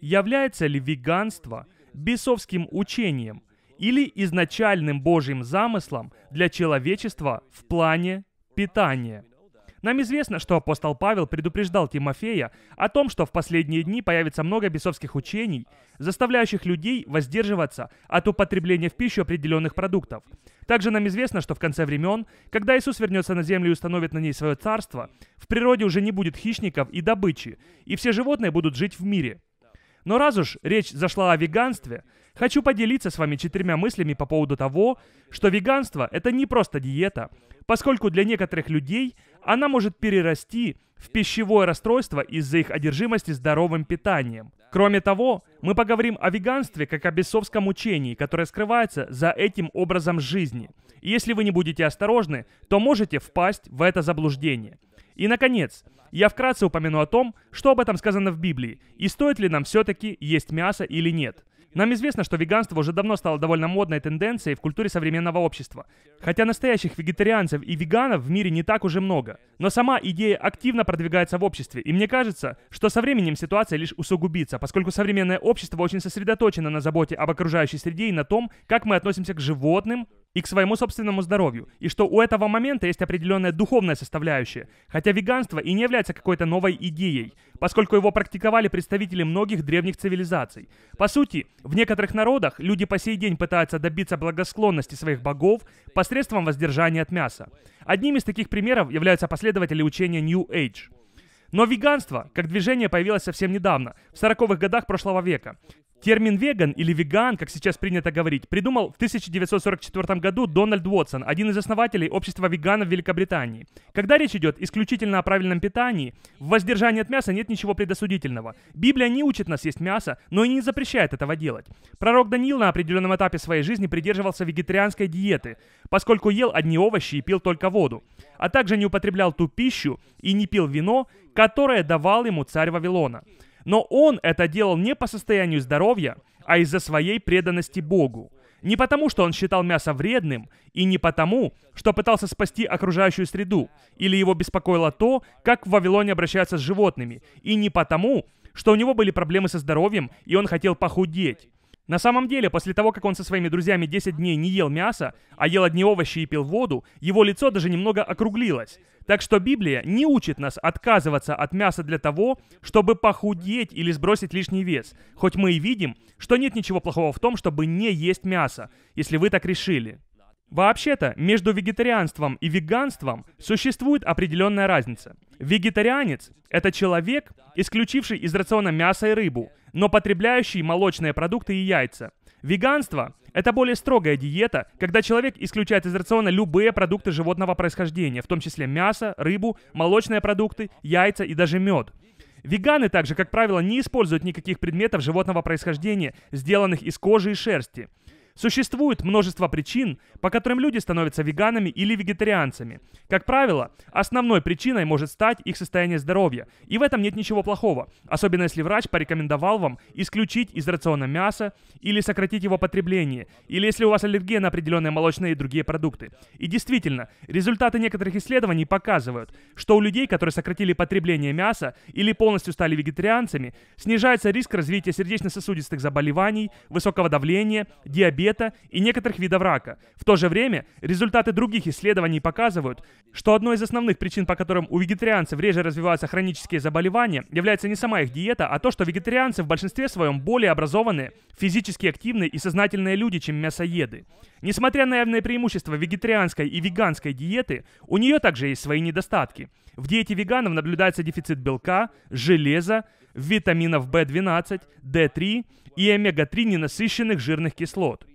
Является ли веганство бесовским учением или изначальным Божьим замыслом для человечества в плане питания? Нам известно, что апостол Павел предупреждал Тимофея о том, что в последние дни появится много бесовских учений, заставляющих людей воздерживаться от употребления в пищу определенных продуктов. Также нам известно, что в конце времен, когда Иисус вернется на землю и установит на ней свое царство, в природе уже не будет хищников и добычи, и все животные будут жить в мире – но раз уж речь зашла о веганстве, хочу поделиться с вами четырьмя мыслями по поводу того, что веганство – это не просто диета, поскольку для некоторых людей она может перерасти в пищевое расстройство из-за их одержимости здоровым питанием. Кроме того, мы поговорим о веганстве как о бесовском учении, которое скрывается за этим образом жизни. И если вы не будете осторожны, то можете впасть в это заблуждение. И, наконец, я вкратце упомяну о том, что об этом сказано в Библии, и стоит ли нам все-таки есть мясо или нет. Нам известно, что веганство уже давно стало довольно модной тенденцией в культуре современного общества. Хотя настоящих вегетарианцев и веганов в мире не так уже много. Но сама идея активно продвигается в обществе, и мне кажется, что со временем ситуация лишь усугубится, поскольку современное общество очень сосредоточено на заботе об окружающей среде и на том, как мы относимся к животным, и к своему собственному здоровью, и что у этого момента есть определенная духовная составляющая, хотя веганство и не является какой-то новой идеей, поскольку его практиковали представители многих древних цивилизаций. По сути, в некоторых народах люди по сей день пытаются добиться благосклонности своих богов посредством воздержания от мяса. Одним из таких примеров являются последователи учения New Age – но веганство, как движение, появилось совсем недавно, в 40-х годах прошлого века. Термин «веган» или «веган», как сейчас принято говорить, придумал в 1944 году Дональд Уотсон, один из основателей общества веганов Великобритании. Когда речь идет исключительно о правильном питании, в воздержании от мяса нет ничего предосудительного. Библия не учит нас есть мясо, но и не запрещает этого делать. Пророк Даниил на определенном этапе своей жизни придерживался вегетарианской диеты, поскольку ел одни овощи и пил только воду, а также не употреблял ту пищу и не пил вино, которое давал ему царь Вавилона. Но он это делал не по состоянию здоровья, а из-за своей преданности Богу. Не потому, что он считал мясо вредным, и не потому, что пытался спасти окружающую среду, или его беспокоило то, как в Вавилоне обращаются с животными, и не потому, что у него были проблемы со здоровьем, и он хотел похудеть. На самом деле, после того, как он со своими друзьями 10 дней не ел мясо, а ел одни овощи и пил воду, его лицо даже немного округлилось. Так что Библия не учит нас отказываться от мяса для того, чтобы похудеть или сбросить лишний вес, хоть мы и видим, что нет ничего плохого в том, чтобы не есть мясо, если вы так решили. Вообще-то, между вегетарианством и веганством существует определенная разница. Вегетарианец – это человек, исключивший из рациона мясо и рыбу – но потребляющий молочные продукты и яйца. Веганство – это более строгая диета, когда человек исключает из рациона любые продукты животного происхождения, в том числе мясо, рыбу, молочные продукты, яйца и даже мед. Веганы также, как правило, не используют никаких предметов животного происхождения, сделанных из кожи и шерсти – Существует множество причин, по которым люди становятся веганами или вегетарианцами. Как правило, основной причиной может стать их состояние здоровья, и в этом нет ничего плохого, особенно если врач порекомендовал вам исключить из рациона мясо или сократить его потребление, или если у вас аллергия на определенные молочные и другие продукты. И действительно, результаты некоторых исследований показывают, что у людей, которые сократили потребление мяса или полностью стали вегетарианцами, снижается риск развития сердечно-сосудистых заболеваний, высокого давления, диабета, диабета и некоторых видов рака. В то же время результаты других исследований показывают, что одной из основных причин, по которым у вегетарианцев реже развиваются хронические заболевания, является не сама их диета, а то, что вегетарианцы в большинстве своем более образованные, физически активные и сознательные люди, чем мясоеды. Несмотря на явные преимущества вегетарианской и веганской диеты, у нее также есть свои недостатки. В диете веганов наблюдается дефицит белка, железа, витаминов В12, D3 и омега-3 ненасыщенных жирных кислот.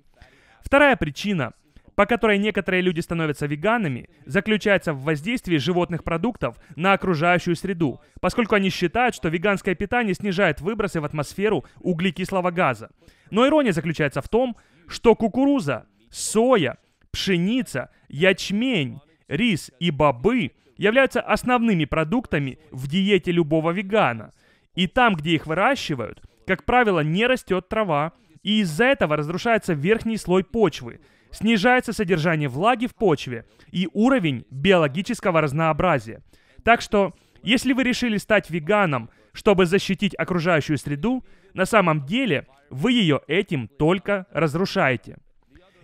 Вторая причина, по которой некоторые люди становятся веганами, заключается в воздействии животных продуктов на окружающую среду, поскольку они считают, что веганское питание снижает выбросы в атмосферу углекислого газа. Но ирония заключается в том, что кукуруза, соя, пшеница, ячмень, рис и бобы являются основными продуктами в диете любого вегана. И там, где их выращивают, как правило, не растет трава, и из-за этого разрушается верхний слой почвы, снижается содержание влаги в почве и уровень биологического разнообразия. Так что, если вы решили стать веганом, чтобы защитить окружающую среду, на самом деле вы ее этим только разрушаете.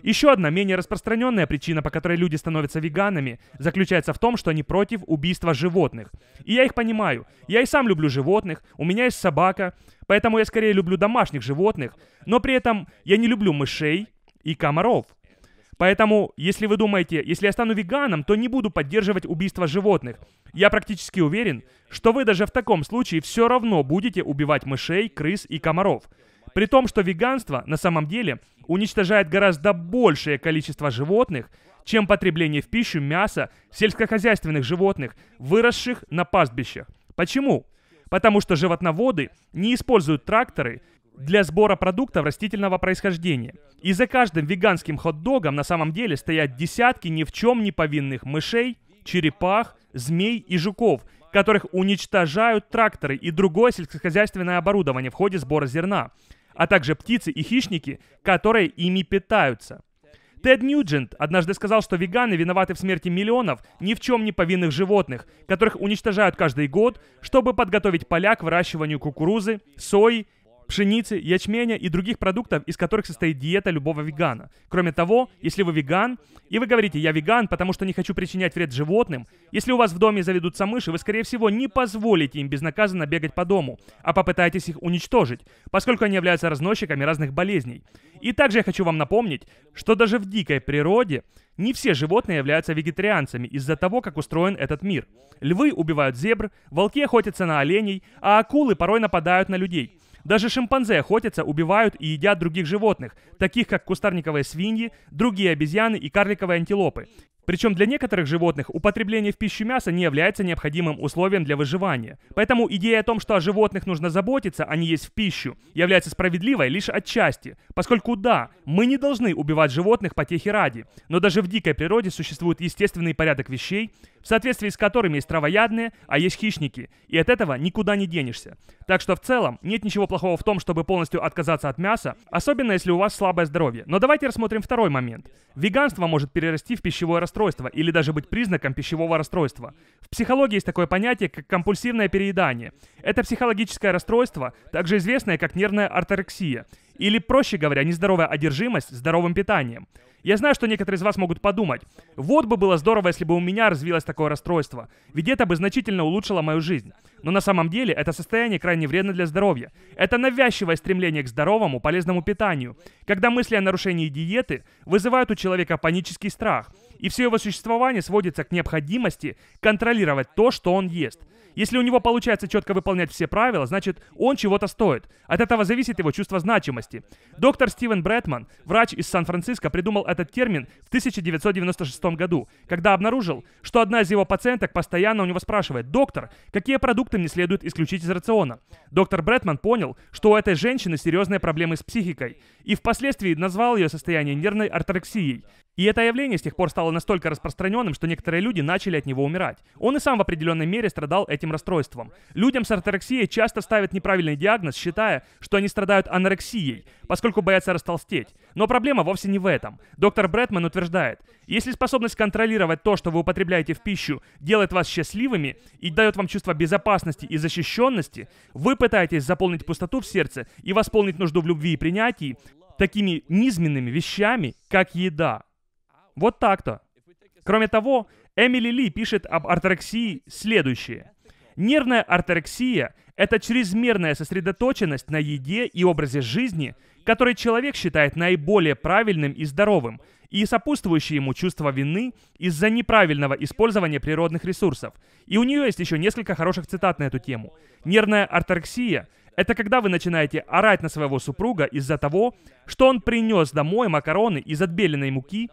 Еще одна менее распространенная причина, по которой люди становятся веганами, заключается в том, что они против убийства животных. И я их понимаю. Я и сам люблю животных, у меня есть собака, поэтому я скорее люблю домашних животных, но при этом я не люблю мышей и комаров. Поэтому, если вы думаете, если я стану веганом, то не буду поддерживать убийство животных. Я практически уверен, что вы даже в таком случае все равно будете убивать мышей, крыс и комаров – при том, что веганство на самом деле уничтожает гораздо большее количество животных, чем потребление в пищу мяса сельскохозяйственных животных, выросших на пастбищах. Почему? Потому что животноводы не используют тракторы для сбора продуктов растительного происхождения. И за каждым веганским хот-догом на самом деле стоят десятки ни в чем не повинных мышей, черепах, змей и жуков, которых уничтожают тракторы и другое сельскохозяйственное оборудование в ходе сбора зерна а также птицы и хищники, которые ими питаются. Тед Ньюджент однажды сказал, что веганы виноваты в смерти миллионов ни в чем не повинных животных, которых уничтожают каждый год, чтобы подготовить поля к выращиванию кукурузы, сои пшеницы, ячменя и других продуктов, из которых состоит диета любого вегана. Кроме того, если вы веган, и вы говорите «я веган, потому что не хочу причинять вред животным», если у вас в доме заведутся мыши, вы, скорее всего, не позволите им безнаказанно бегать по дому, а попытаетесь их уничтожить, поскольку они являются разносчиками разных болезней. И также я хочу вам напомнить, что даже в дикой природе не все животные являются вегетарианцами из-за того, как устроен этот мир. Львы убивают зебр, волки охотятся на оленей, а акулы порой нападают на людей. Даже шимпанзе охотятся, убивают и едят других животных, таких как кустарниковые свиньи, другие обезьяны и карликовые антилопы. Причем для некоторых животных употребление в пищу мяса не является необходимым условием для выживания. Поэтому идея о том, что о животных нужно заботиться, а не есть в пищу, является справедливой лишь отчасти. Поскольку да, мы не должны убивать животных по потехи ради, но даже в дикой природе существует естественный порядок вещей, в соответствии с которыми есть травоядные, а есть хищники, и от этого никуда не денешься. Так что в целом нет ничего плохого в том, чтобы полностью отказаться от мяса, особенно если у вас слабое здоровье. Но давайте рассмотрим второй момент. Веганство может перерасти в пищевое расстройство расстройства или даже быть признаком пищевого расстройства. В психологии есть такое понятие, как компульсивное переедание. Это психологическое расстройство, также известное как нервная артерексия, или, проще говоря, нездоровая одержимость здоровым питанием. Я знаю, что некоторые из вас могут подумать, вот бы было здорово, если бы у меня развилось такое расстройство, ведь это бы значительно улучшило мою жизнь. Но на самом деле это состояние крайне вредно для здоровья. Это навязчивое стремление к здоровому, полезному питанию, когда мысли о нарушении диеты вызывают у человека панический страх – и все его существование сводится к необходимости контролировать то, что он ест. Если у него получается четко выполнять все правила, значит, он чего-то стоит. От этого зависит его чувство значимости. Доктор Стивен Брэдман, врач из Сан-Франциско, придумал этот термин в 1996 году, когда обнаружил, что одна из его пациенток постоянно у него спрашивает «Доктор, какие продукты мне следует исключить из рациона?» Доктор Брэдман понял, что у этой женщины серьезные проблемы с психикой, и впоследствии назвал ее состояние нервной артерексией. И это явление с тех пор стало настолько распространенным, что некоторые люди начали от него умирать. Он и сам в определенной мере страдал этим расстройством. Людям с орторексией часто ставят неправильный диагноз, считая, что они страдают анорексией, поскольку боятся растолстеть. Но проблема вовсе не в этом. Доктор Брэдман утверждает, если способность контролировать то, что вы употребляете в пищу, делает вас счастливыми и дает вам чувство безопасности и защищенности, вы пытаетесь заполнить пустоту в сердце и восполнить нужду в любви и принятии такими низменными вещами, как еда. Вот так-то. Кроме того, Эмили Ли пишет об артерексии следующее. Нервная артерексия – это чрезмерная сосредоточенность на еде и образе жизни, который человек считает наиболее правильным и здоровым, и сопутствующее ему чувство вины из-за неправильного использования природных ресурсов. И у нее есть еще несколько хороших цитат на эту тему. Нервная артерексия – это когда вы начинаете орать на своего супруга из-за того, что он принес домой макароны из отбеленной муки,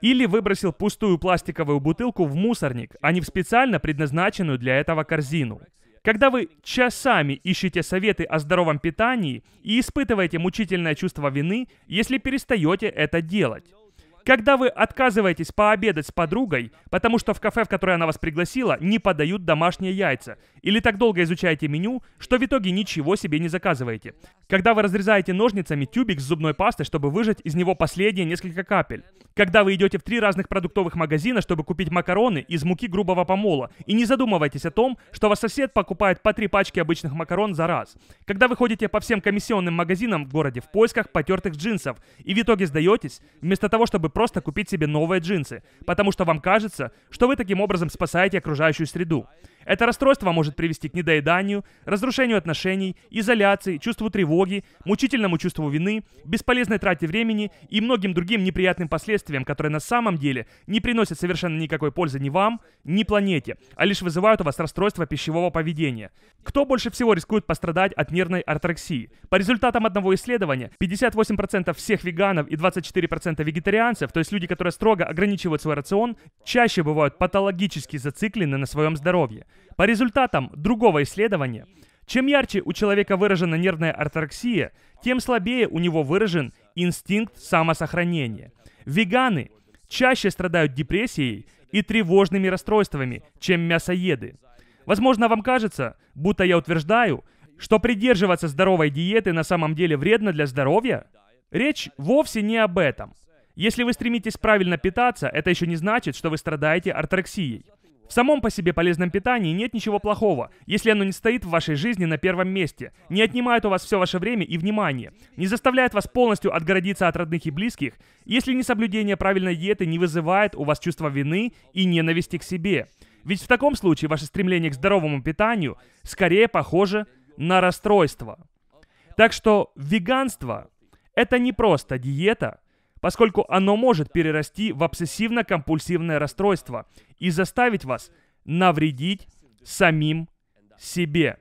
или выбросил пустую пластиковую бутылку в мусорник, а не в специально предназначенную для этого корзину. Когда вы часами ищете советы о здоровом питании и испытываете мучительное чувство вины, если перестаете это делать. Когда вы отказываетесь пообедать с подругой, потому что в кафе, в которое она вас пригласила, не подают домашние яйца, или так долго изучаете меню, что в итоге ничего себе не заказываете. Когда вы разрезаете ножницами тюбик с зубной пастой, чтобы выжать из него последние несколько капель. Когда вы идете в три разных продуктовых магазина, чтобы купить макароны из муки грубого помола. И не задумывайтесь о том, что ваш сосед покупает по три пачки обычных макарон за раз. Когда вы ходите по всем комиссионным магазинам в городе в поисках потертых джинсов. И в итоге сдаетесь, вместо того, чтобы просто купить себе новые джинсы. Потому что вам кажется, что вы таким образом спасаете окружающую среду. Это расстройство может привести к недоеданию, разрушению отношений, изоляции, чувству тревоги, мучительному чувству вины, бесполезной трате времени и многим другим неприятным последствиям, которые на самом деле не приносят совершенно никакой пользы ни вам, ни планете, а лишь вызывают у вас расстройство пищевого поведения. Кто больше всего рискует пострадать от нервной артроксии? По результатам одного исследования, 58% всех веганов и 24% вегетарианцев, то есть люди, которые строго ограничивают свой рацион, чаще бывают патологически зациклены на своем здоровье. По результатам другого исследования, чем ярче у человека выражена нервная артероксия, тем слабее у него выражен инстинкт самосохранения. Веганы чаще страдают депрессией и тревожными расстройствами, чем мясоеды. Возможно, вам кажется, будто я утверждаю, что придерживаться здоровой диеты на самом деле вредно для здоровья? Речь вовсе не об этом. Если вы стремитесь правильно питаться, это еще не значит, что вы страдаете артерексией. В самом по себе полезном питании нет ничего плохого, если оно не стоит в вашей жизни на первом месте, не отнимает у вас все ваше время и внимание, не заставляет вас полностью отгородиться от родных и близких, если несоблюдение правильной диеты не вызывает у вас чувство вины и ненависти к себе. Ведь в таком случае ваше стремление к здоровому питанию скорее похоже на расстройство. Так что веганство – это не просто диета – поскольку оно может перерасти в обсессивно-компульсивное расстройство и заставить вас навредить самим себе.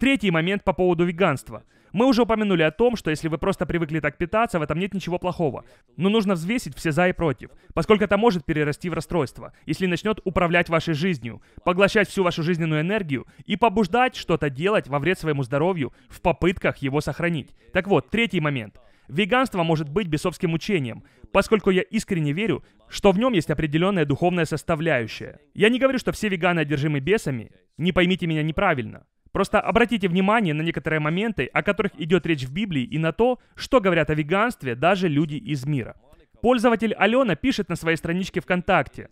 Третий момент по поводу веганства. Мы уже упомянули о том, что если вы просто привыкли так питаться, в этом нет ничего плохого. Но нужно взвесить все за и против, поскольку это может перерасти в расстройство, если начнет управлять вашей жизнью, поглощать всю вашу жизненную энергию и побуждать что-то делать во вред своему здоровью в попытках его сохранить. Так вот, третий момент – Веганство может быть бесовским учением, поскольку я искренне верю, что в нем есть определенная духовная составляющая. Я не говорю, что все веганы одержимы бесами, не поймите меня неправильно. Просто обратите внимание на некоторые моменты, о которых идет речь в Библии, и на то, что говорят о веганстве даже люди из мира. Пользователь Алена пишет на своей страничке ВКонтакте.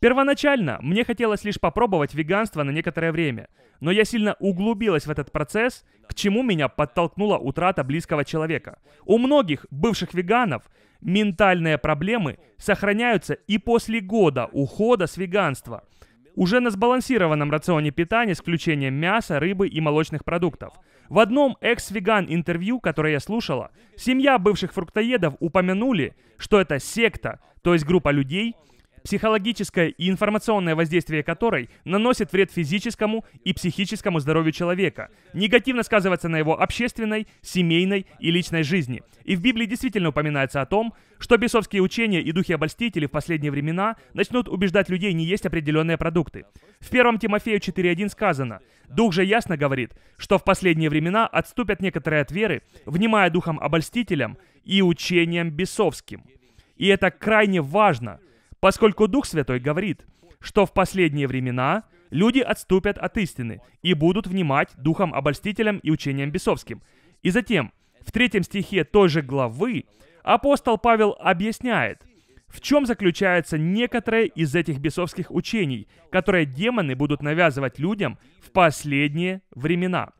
Первоначально мне хотелось лишь попробовать веганство на некоторое время, но я сильно углубилась в этот процесс, к чему меня подтолкнула утрата близкого человека. У многих бывших веганов ментальные проблемы сохраняются и после года ухода с веганства. Уже на сбалансированном рационе питания с включением мяса, рыбы и молочных продуктов. В одном экс-веган интервью, которое я слушала, семья бывших фруктоедов упомянули, что это секта, то есть группа людей – психологическое и информационное воздействие которой наносит вред физическому и психическому здоровью человека, негативно сказывается на его общественной, семейной и личной жизни. И в Библии действительно упоминается о том, что бесовские учения и духи обольстители в последние времена начнут убеждать людей не есть определенные продукты. В 1 Тимофею 4.1 сказано, «Дух же ясно говорит, что в последние времена отступят некоторые от веры, внимая духом обольстителям и учением бесовским». И это крайне важно – поскольку Дух Святой говорит, что в последние времена люди отступят от истины и будут внимать духом обольстителям и учениям бесовским. И затем, в третьем стихе той же главы, апостол Павел объясняет, в чем заключается некоторые из этих бесовских учений, которые демоны будут навязывать людям в последние времена.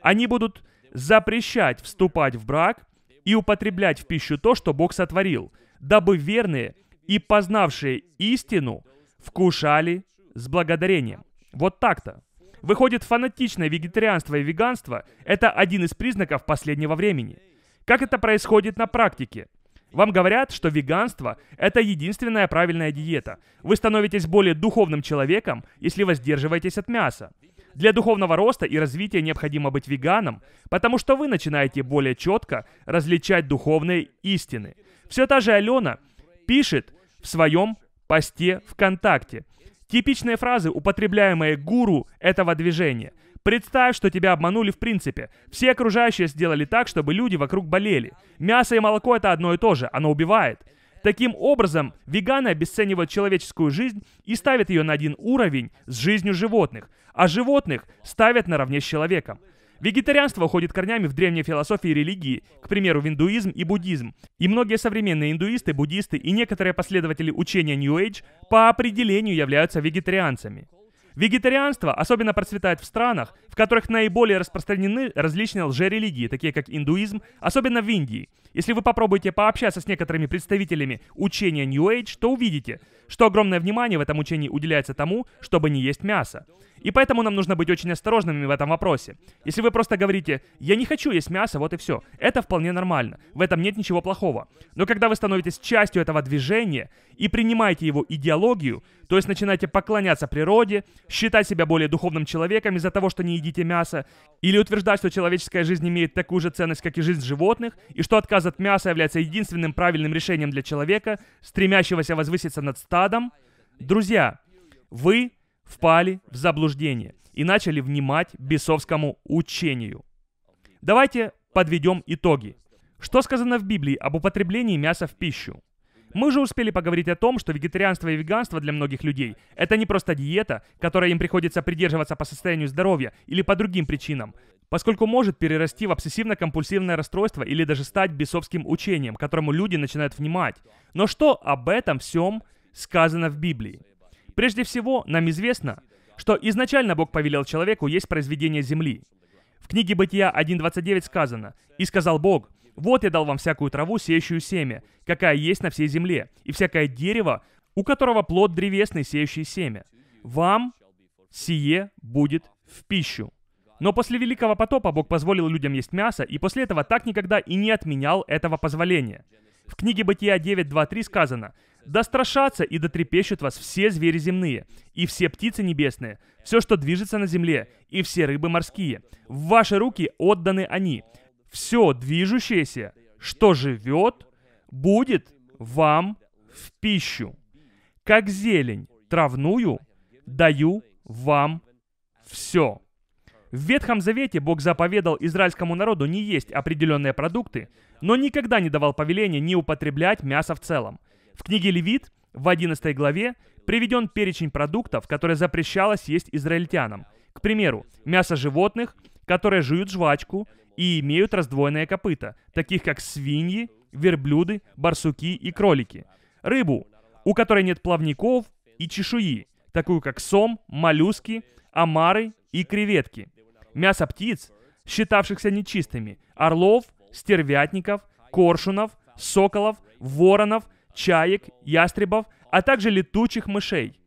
Они будут запрещать вступать в брак и употреблять в пищу то, что Бог сотворил, дабы верные – и познавшие истину вкушали с благодарением. Вот так-то. Выходит, фанатичное вегетарианство и веганство – это один из признаков последнего времени. Как это происходит на практике? Вам говорят, что веганство – это единственная правильная диета. Вы становитесь более духовным человеком, если воздерживаетесь от мяса. Для духовного роста и развития необходимо быть веганом, потому что вы начинаете более четко различать духовные истины. Все та же Алена пишет в своем посте ВКонтакте. Типичные фразы, употребляемые гуру этого движения. Представь, что тебя обманули в принципе. Все окружающие сделали так, чтобы люди вокруг болели. Мясо и молоко это одно и то же, оно убивает. Таким образом, веганы обесценивают человеческую жизнь и ставят ее на один уровень с жизнью животных, а животных ставят наравне с человеком. Вегетарианство уходит корнями в древние философии и религии, к примеру, в индуизм и буддизм. И многие современные индуисты, буддисты и некоторые последователи учения New Age по определению являются вегетарианцами. Вегетарианство особенно процветает в странах, в которых наиболее распространены различные лжерелигии, такие как индуизм, особенно в Индии. Если вы попробуете пообщаться с некоторыми представителями учения New Age, то увидите, что огромное внимание в этом учении уделяется тому, чтобы не есть мясо. И поэтому нам нужно быть очень осторожными в этом вопросе. Если вы просто говорите «я не хочу есть мясо, вот и все», это вполне нормально, в этом нет ничего плохого. Но когда вы становитесь частью этого движения и принимаете его идеологию, то есть начинаете поклоняться природе, считать себя более духовным человеком из-за того, что не едите мясо, или утверждать, что человеческая жизнь имеет такую же ценность, как и жизнь животных, и что отказ от мяса является единственным правильным решением для человека, стремящегося возвыситься над стадом, друзья, вы впали в заблуждение и начали внимать бесовскому учению. Давайте подведем итоги. Что сказано в Библии об употреблении мяса в пищу? Мы уже успели поговорить о том, что вегетарианство и веганство для многих людей – это не просто диета, которой им приходится придерживаться по состоянию здоровья или по другим причинам, поскольку может перерасти в обсессивно-компульсивное расстройство или даже стать бесовским учением, которому люди начинают внимать. Но что об этом всем сказано в Библии? Прежде всего, нам известно, что изначально Бог повелел человеку есть произведение земли. В книге Бытия 1.29 сказано, «И сказал Бог, вот я дал вам всякую траву, сеющую семя, какая есть на всей земле, и всякое дерево, у которого плод древесный, сеющий семя. Вам сие будет в пищу». Но после Великого потопа Бог позволил людям есть мясо, и после этого так никогда и не отменял этого позволения. В книге Бытия 9.2.3 сказано, да страшатся и да трепещут вас все звери земные, и все птицы небесные, все, что движется на земле, и все рыбы морские. В ваши руки отданы они. Все движущееся, что живет, будет вам в пищу. Как зелень травную даю вам все. В Ветхом Завете Бог заповедал израильскому народу не есть определенные продукты, но никогда не давал повеления не употреблять мясо в целом. В книге Левит в 11 главе приведен перечень продуктов, которые запрещалось есть израильтянам. К примеру, мясо животных, которые жуют жвачку и имеют раздвоенные копыта, таких как свиньи, верблюды, барсуки и кролики. Рыбу, у которой нет плавников и чешуи, такую как сом, моллюски, омары и креветки. Мясо птиц, считавшихся нечистыми, орлов, стервятников, коршунов, соколов, воронов – чаек, ястребов, а также летучих мышей.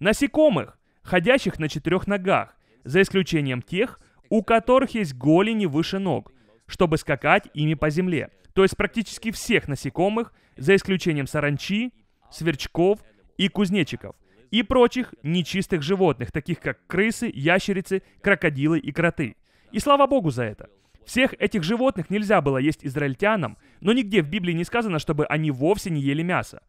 Насекомых, ходящих на четырех ногах, за исключением тех, у которых есть голени выше ног, чтобы скакать ими по земле. То есть практически всех насекомых, за исключением саранчи, сверчков и кузнечиков, и прочих нечистых животных, таких как крысы, ящерицы, крокодилы и кроты. И слава богу за это. Всех этих животных нельзя было есть израильтянам, но нигде в Библии не сказано, чтобы они вовсе не ели мясо.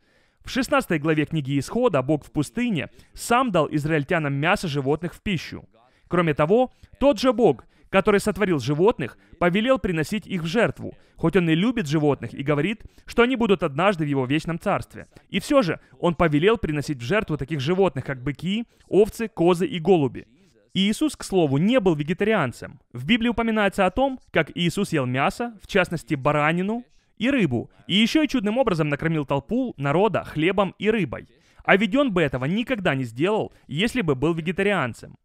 В 16 главе книги Исхода Бог в пустыне сам дал израильтянам мясо животных в пищу. Кроме того, тот же Бог, который сотворил животных, повелел приносить их в жертву, хоть он и любит животных и говорит, что они будут однажды в его вечном царстве. И все же он повелел приносить в жертву таких животных, как быки, овцы, козы и голуби – Иисус, к слову, не был вегетарианцем. В Библии упоминается о том, как Иисус ел мясо, в частности баранину и рыбу, и еще и чудным образом накормил толпу народа хлебом и рыбой. А ведь он бы этого никогда не сделал, если бы был вегетарианцем.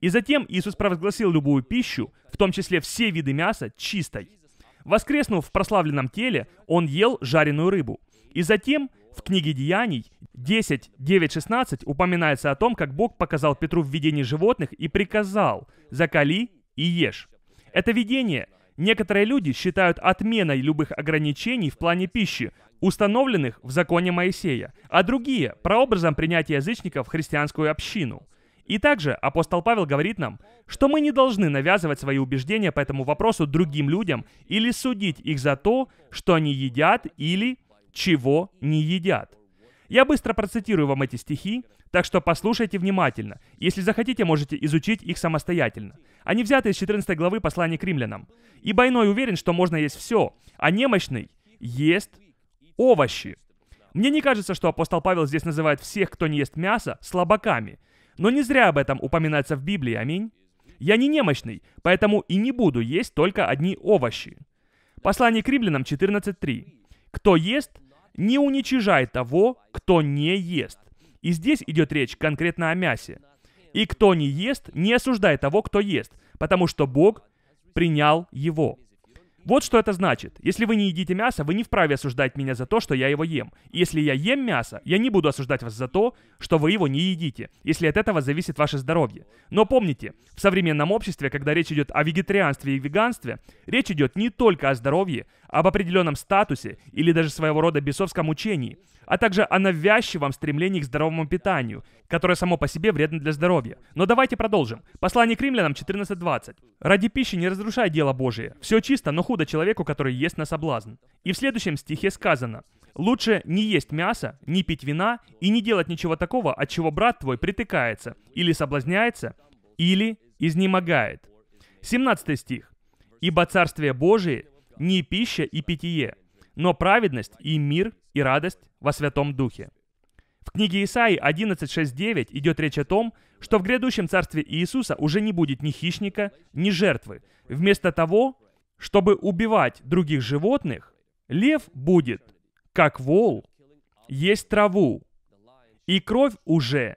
И затем Иисус провозгласил любую пищу, в том числе все виды мяса, чистой. Воскреснув в прославленном теле, он ел жареную рыбу. И затем в книге Деяний 10, 9, 16 упоминается о том, как Бог показал Петру в видении животных и приказал «закали и ешь». Это видение некоторые люди считают отменой любых ограничений в плане пищи, установленных в законе Моисея, а другие – прообразом принятия язычников в христианскую общину. И также апостол Павел говорит нам, что мы не должны навязывать свои убеждения по этому вопросу другим людям или судить их за то, что они едят или чего не едят. Я быстро процитирую вам эти стихи, так что послушайте внимательно. Если захотите, можете изучить их самостоятельно. Они взяты из 14 главы послания к римлянам. «Ибо иной уверен, что можно есть все, а немощный ест овощи». Мне не кажется, что апостол Павел здесь называет всех, кто не ест мясо, слабаками. Но не зря об этом упоминается в Библии, аминь. Я не немощный, поэтому и не буду есть только одни овощи. Послание к римлянам 14.3. Кто ест, не уничижай того, кто не ест. И здесь идет речь конкретно о мясе. И кто не ест, не осуждай того, кто ест, потому что Бог принял его. Вот что это значит. Если вы не едите мясо, вы не вправе осуждать меня за то, что я его ем. И если я ем мясо, я не буду осуждать вас за то, что вы его не едите, если от этого зависит ваше здоровье. Но помните, в современном обществе, когда речь идет о вегетарианстве и веганстве, речь идет не только о здоровье, об определенном статусе или даже своего рода бесовском учении, а также о навязчивом стремлении к здоровому питанию, которое само по себе вредно для здоровья. Но давайте продолжим. Послание к римлянам 14.20. «Ради пищи не разрушай дело Божие. Все чисто, но худо человеку, который ест на соблазн». И в следующем стихе сказано Лучше не есть мясо, не пить вина и не делать ничего такого, от чего брат твой притыкается, или соблазняется, или изнемогает. 17 стих. «Ибо Царствие Божие не пища и питье, но праведность и мир и радость во Святом Духе. В книге Исаии 11.6.9 идет речь о том, что в грядущем царстве Иисуса уже не будет ни хищника, ни жертвы. Вместо того, чтобы убивать других животных, лев будет, как вол, есть траву, и кровь уже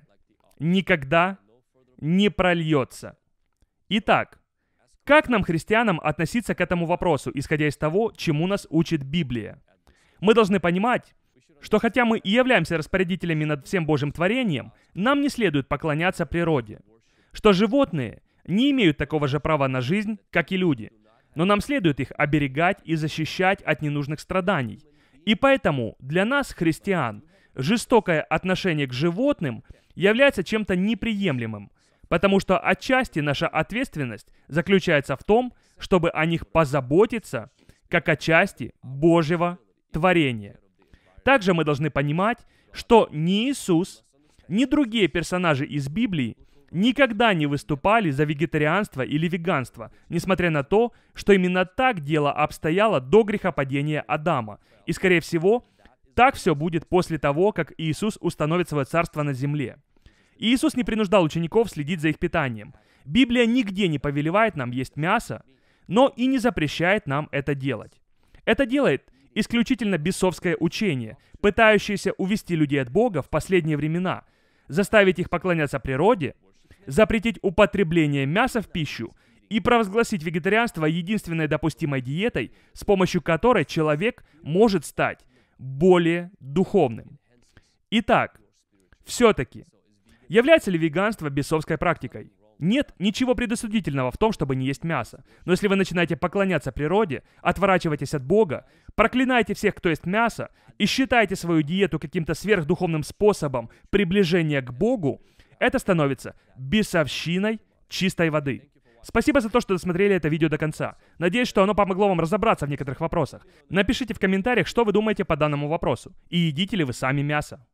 никогда не прольется. Итак, как нам, христианам, относиться к этому вопросу, исходя из того, чему нас учит Библия? Мы должны понимать, что хотя мы и являемся распорядителями над всем Божьим творением, нам не следует поклоняться природе. Что животные не имеют такого же права на жизнь, как и люди, но нам следует их оберегать и защищать от ненужных страданий. И поэтому для нас, христиан, жестокое отношение к животным является чем-то неприемлемым, Потому что отчасти наша ответственность заключается в том, чтобы о них позаботиться, как о части Божьего творения. Также мы должны понимать, что ни Иисус, ни другие персонажи из Библии никогда не выступали за вегетарианство или веганство, несмотря на то, что именно так дело обстояло до грехопадения Адама. И, скорее всего, так все будет после того, как Иисус установит свое царство на земле – Иисус не принуждал учеников следить за их питанием. Библия нигде не повелевает нам есть мясо, но и не запрещает нам это делать. Это делает исключительно бесовское учение, пытающееся увести людей от Бога в последние времена, заставить их поклоняться природе, запретить употребление мяса в пищу и провозгласить вегетарианство единственной допустимой диетой, с помощью которой человек может стать более духовным. Итак, все-таки Является ли веганство бесовской практикой? Нет ничего предосудительного в том, чтобы не есть мясо. Но если вы начинаете поклоняться природе, отворачиваетесь от Бога, проклинаете всех, кто ест мясо, и считаете свою диету каким-то сверхдуховным способом приближения к Богу, это становится бесовщиной чистой воды. Спасибо за то, что досмотрели это видео до конца. Надеюсь, что оно помогло вам разобраться в некоторых вопросах. Напишите в комментариях, что вы думаете по данному вопросу, и едите ли вы сами мясо.